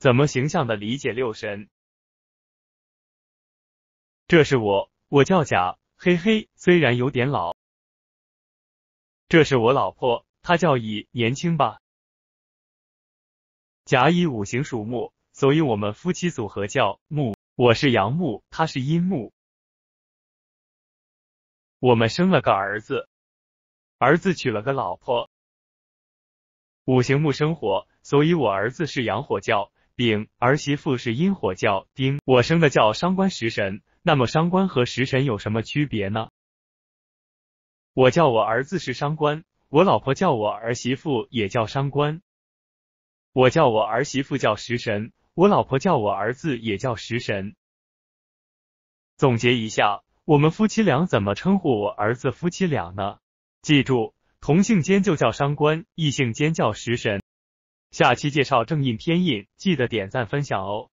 怎么形象的理解六神？这是我，我叫甲，嘿嘿，虽然有点老。这是我老婆，她叫乙，年轻吧。甲乙五行属木，所以我们夫妻组合叫木。我是阳木，他是阴木。我们生了个儿子，儿子娶了个老婆。五行木生火，所以我儿子是阳火，叫。丙儿媳妇是阴火教丁，我生的叫伤官食神。那么伤官和食神有什么区别呢？我叫我儿子是伤官，我老婆叫我儿媳妇也叫伤官。我叫我儿媳妇叫食神，我老婆叫我儿子也叫食神。总结一下，我们夫妻俩怎么称呼我儿子夫妻俩呢？记住，同性间就叫伤官，异性间叫食神。下期介绍正印偏印，记得点赞分享哦。